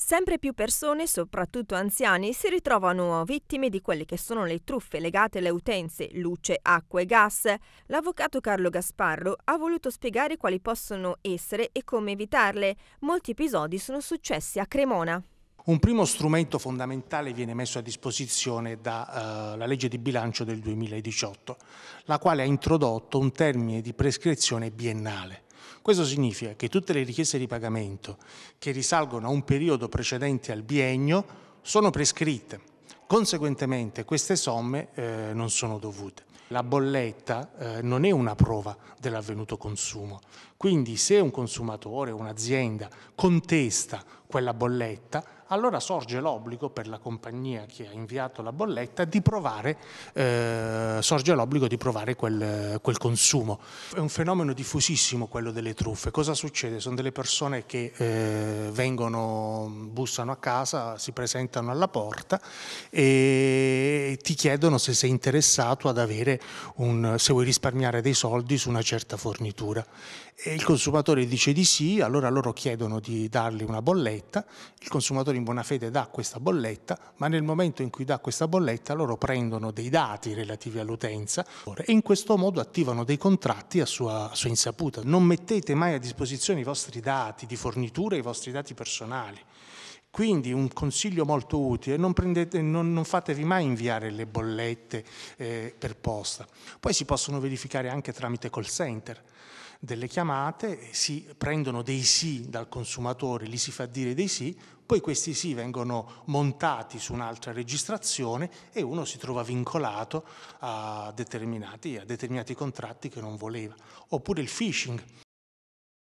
Sempre più persone, soprattutto anziani, si ritrovano vittime di quelle che sono le truffe legate alle utenze luce, acqua e gas. L'avvocato Carlo Gasparro ha voluto spiegare quali possono essere e come evitarle. Molti episodi sono successi a Cremona. Un primo strumento fondamentale viene messo a disposizione dalla eh, uh, legge di bilancio del 2018, la quale ha introdotto un termine di prescrizione biennale questo significa che tutte le richieste di pagamento che risalgono a un periodo precedente al biennio sono prescritte. Conseguentemente queste somme eh, non sono dovute. La bolletta eh, non è una prova dell'avvenuto consumo, quindi se un consumatore o un'azienda contesta quella bolletta, allora sorge l'obbligo per la compagnia che ha inviato la bolletta di provare, eh, sorge l'obbligo di provare quel, quel, consumo. È un fenomeno diffusissimo quello delle truffe. Cosa succede? Sono delle persone che eh, vengono, bussano a casa, si presentano alla porta e ti chiedono se sei interessato ad avere un, se vuoi risparmiare dei soldi su una certa fornitura. E il consumatore dice di sì, allora loro chiedono di dargli una bolletta, il consumatore in buona fede dà questa bolletta, ma nel momento in cui dà questa bolletta loro prendono dei dati relativi all'utenza e in questo modo attivano dei contratti a sua, a sua insaputa. Non mettete mai a disposizione i vostri dati di fornitura e i vostri dati personali. Quindi un consiglio molto utile, non, prendete, non, non fatevi mai inviare le bollette eh, per posta. Poi si possono verificare anche tramite call center delle chiamate, si prendono dei sì dal consumatore, gli si fa dire dei sì, poi questi sì vengono montati su un'altra registrazione e uno si trova vincolato a determinati, a determinati contratti che non voleva. Oppure il phishing,